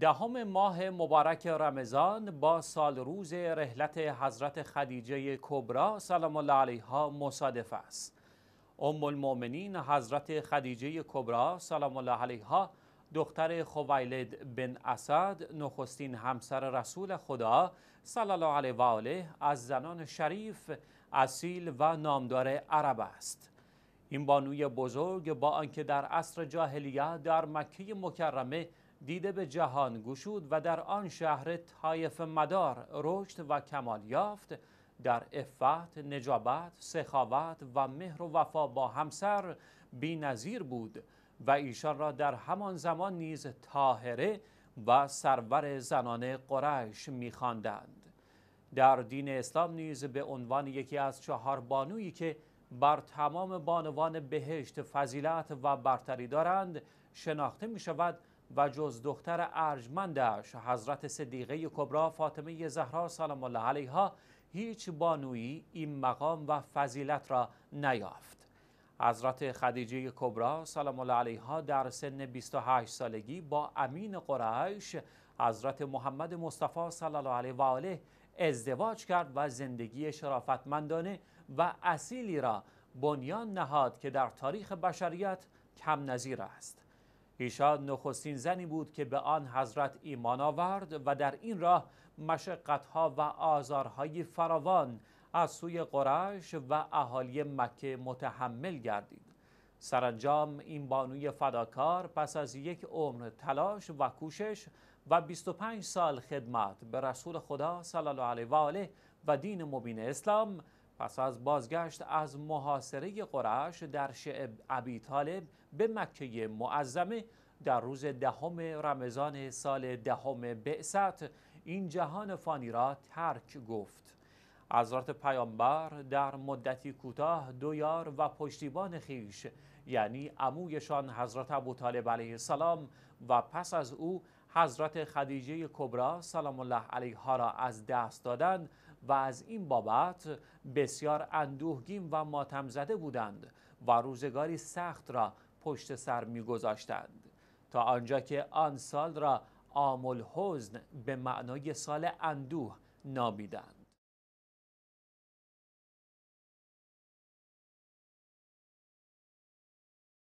دهم ماه مبارک رمضان با سال روز رحلت حضرت خدیجه کبرا سلام الله علیها مصادف است. ام المؤمنین حضرت خدیجه کبرا سلام الله علیها دختر خویلد بن اسد نخستین همسر رسول خدا صلی الله علیه و آله از زنان شریف اصیل و نامدار عرب است. این بانوی بزرگ با آنکه در عصر جاهلیه در مکه مکرمه دیده به جهان گشود و در آن شهر تایف مدار رشد و کمال یافت در افت، نجابت، سخاوت و مهر و وفا با همسر بی نظیر بود و ایشان را در همان زمان نیز تاهره و سرور زنان قریش میخواندند. در دین اسلام نیز به عنوان یکی از چهار بانویی که بر تمام بانوان بهشت فضیلت و برتری دارند شناخته می شود و جز دختر ارجمندش حضرت صدیقه کبرا فاطمه زهرا سلام الله علیها هیچ بانویی این مقام و فضیلت را نیافت حضرت خدیجه کبرا سلام الله علیها در سن 28 سالگی با امین قریش حضرت محمد مصطفی صلی الله علیه و آله ازدواج کرد و زندگی شرافتمندانه و اصیلی را بنیان نهاد که در تاریخ بشریت کم نظیر است ایشان نخستین زنی بود که به آن حضرت ایمان آورد و در این راه مشقتها و آزارهای فراوان از سوی قرش و اهالی مکه متحمل گردید سرانجام این بانوی فداکار پس از یک عمر تلاش و کوشش و 25 سال خدمت به رسول خدا صلی الله علیه و آله و دین مبین اسلام پس از بازگشت از محاصره قرش در شعب ابی طالب به مکه معظمه در روز دهم رمضان سال دهم بعثت این جهان فانی را ترک گفت حضرت پیامبر در مدتی کوتاه دو یار و پشتیبان خیش یعنی عمویشان حضرت ابوطالب علیه السلام و پس از او حضرت خدیجه کبرا سلام الله علیها را از دست دادند و از این بابت بسیار اندوهگین و ماتم زده بودند و روزگاری سخت را پشت سر میگذاشتند تا آنجا که آن سال را آمل حزن به معنای سال اندوه نامیدند